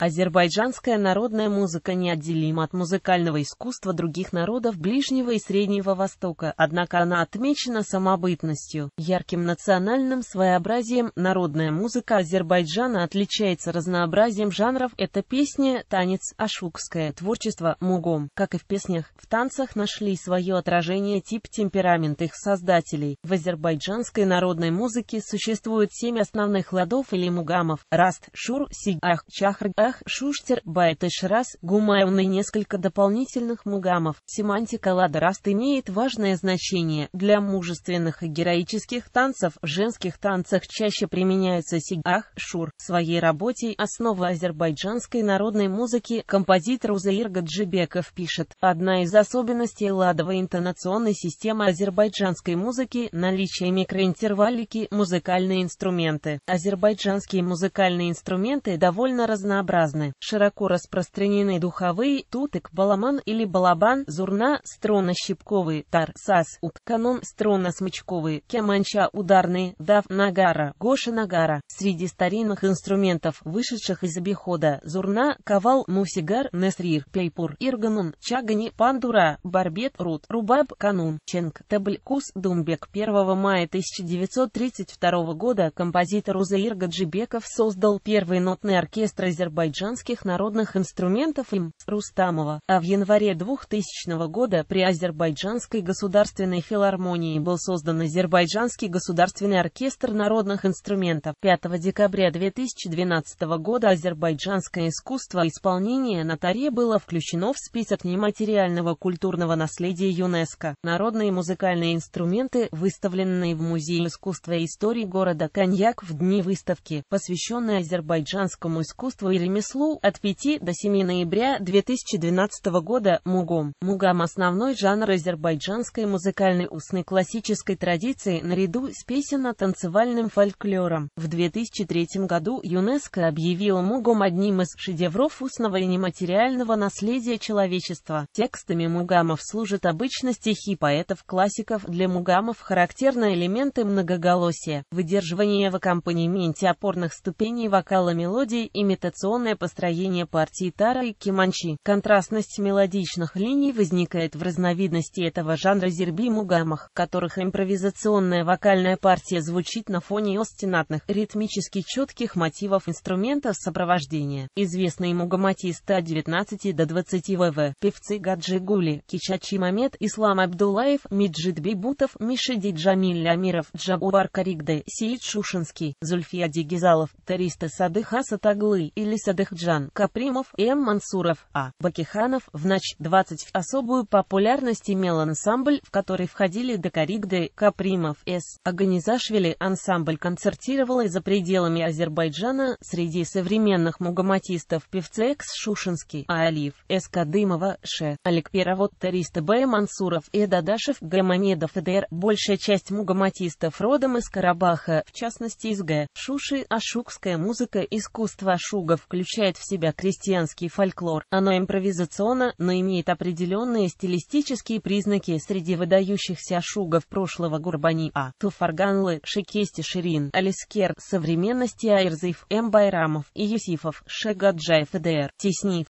Азербайджанская народная музыка неотделима от музыкального искусства других народов Ближнего и Среднего Востока, однако она отмечена самобытностью, ярким национальным своеобразием. Народная музыка Азербайджана отличается разнообразием жанров. Это песня, танец, ашукское творчество, мугом. Как и в песнях, в танцах нашли свое отражение тип темперамент их создателей. В азербайджанской народной музыке существует семь основных ладов или мугамов – раст, шур, сиг, ах, чахр, ах, Шах, Шуштер, Байт и Шрас, Гумайон несколько дополнительных мугамов. Семантика ладраст имеет важное значение. Для мужественных и героических танцев, женских танцах чаще применяются сигах, шур. В своей работе «Основа азербайджанской народной музыки» композитор Узаир Гаджибеков пишет, одна из особенностей ладовой интонационной системы азербайджанской музыки – наличие микроинтервалики, музыкальные инструменты. Азербайджанские музыкальные инструменты довольно разнообразны разны. Широко распространены духовые, тутык, баламан или балабан, зурна, струно-щипковые, тар, сас, ут, канон, струно-смычковые, кеманча, ударные, дав, нагара, гоша, нагара. Среди старинных инструментов, вышедших из обихода, зурна, кавал, мусигар, несрир, пейпур, ирганун, чагани, пандура, барбет, рут, рубаб, канун, ченг, табль кус думбек. 1 мая 1932 года композитор Узаир Гаджибеков создал первый нотный оркестр Азербайджана азербайджанских народных инструментов им. Рустамова, а в январе 2000 года при Азербайджанской государственной филармонии был создан Азербайджанский государственный оркестр народных инструментов. 5 декабря 2012 года азербайджанское искусство исполнения на таре было включено в список нематериального культурного наследия ЮНЕСКО. Народные музыкальные инструменты, выставленные в Музее искусства и истории города Коньяк в дни выставки, посвященной азербайджанскому искусству и ремеслу, ремеслу от 5 до 7 ноября 2012 года мугом. Мугам – основной жанр азербайджанской музыкальной устной классической традиции наряду с песенно-танцевальным фольклором. В 2003 году ЮНЕСКО объявила мугом одним из шедевров устного и нематериального наследия человечества. Текстами мугамов служат обычно стихи поэтов-классиков. Для мугамов характерны элементы многоголосия, выдерживание в аккомпанементе опорных ступеней вокала мелодии, имитационных традиционное построение партии тара и киманчи. Контрастность мелодичных линий возникает в разновидности этого жанра зерби-мугамах, в которых импровизационная вокальная партия звучит на фоне остенатных, ритмически четких мотивов инструментов сопровождения. Известные мугаматисты а из 119 до 20 ВВ, певцы Гаджи Гули, Кичачи Мамед, Ислам Абдулаев, Миджид Бибутов, Мишиди Джамиль Амиров, Джабуар Каригде, Сиид Шушинский, Зульфия Дигизалов, Тариста Садыха Сатаглы, Илиса Садыхджан, Капримов, М. Мансуров, А. Бакиханов. В ночь 20 особую популярность имел ансамбль, в который входили Докаригды, Капримов, С. Аганизашвили. Ансамбль концертировал и за пределами Азербайджана, среди современных мугаматистов певцы Экс Шушинский, А. Алиф, С. Кадымова, Ш. Олег Перовод, Тариста Б. Мансуров, Э. Дадашев, Г. Мамедов и Д.Р. Большая часть мугаматистов родом из Карабаха, в частности из Г. Шуши, Ашукская музыка, искусство Ашуга включает включает в себя крестьянский фольклор. Оно импровизационно, но имеет определенные стилистические признаки среди выдающихся шугов прошлого Гурбани А. Туфарганлы, Шекести Ширин, Алискер, Современности Айрзыев, М. Байрамов и Юсифов, Шегаджаев и Д.Р. Теснив.